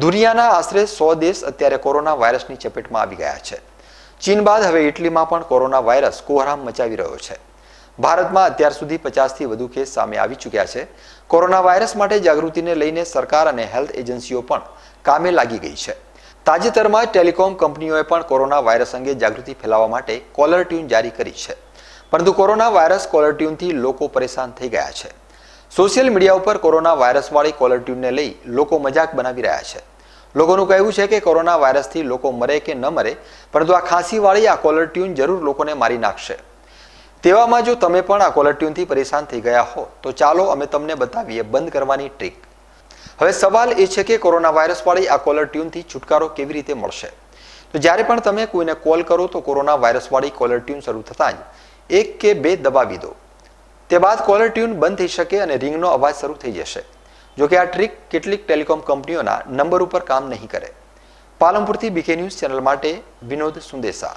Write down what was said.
દુનિયાના આશરે સો દેશ અત્યારે કોરોના વાયરસની ચપેટમાં આવી ગયા છે ચીન બાદ હવે ઇટલીમાં પણ કોરોના વાયરસ કોહરામ મચાવી રહ્યો છે ભારતમાં અત્યાર સુધી પચાસથી વધુ કેસ સામે આવી ચૂક્યા છે કોરોના વાયરસ માટે જાગૃતિને લઈને સરકાર અને હેલ્થ એજન્સીઓ પણ કામે લાગી ગઈ છે તાજેતરમાં ટેલિકોમ કંપનીઓએ પણ કોરોના વાયરસ અંગે જાગૃતિ ફેલાવવા માટે કોલર ટ્યુન જારી કરી છે પરંતુ કોરોના વાયરસ કોલર ટ્યુનથી લોકો પરેશાન થઈ ગયા છે સોશિયલ મીડિયા ઉપર કોરોના વાયરસવાળી કોલર ટ્યુનને લઈ લોકો મજાક બનાવી રહ્યા છે લોકોનું કહેવું છે કે કોરોના વાયરસથી લોકો મરે કે ન મરે પરંતુ આ ખાંસીવાળી આ કોલર ટ્યુન જરૂર લોકોને મારી નાખશે તેવામાં જો તમે પણ આ કોલર ટ્યુનથી પરેશાન થઈ ગયા હો તો ચાલો અમે તમને બતાવીએ બંધ કરવાની ટ્રીક હવે સવાલ એ છે કે કોરોના વાયરસવાળી આ કોલર ટ્યુનથી છુટકારો કેવી રીતે મળશે તો જ્યારે પણ તમે કોઈને કોલ કરો તો કોરોના વાયરસવાળી કોલર ટ્યુન શરૂ થતાં જ એક કે બે દબાવી દો તે બાદ કોલર ટ્યુન બંધ થઈ શકે અને રિંગનો અવાજ શરૂ થઈ જશે જોકે આ ટ્રીક કેટલીક ટેલિકોમ કંપનીઓના નંબર ઉપર કામ નહીં કરે પાલનપુરથી બીકે ન્યૂઝ ચેનલ માટે વિનોદ સુંદેસા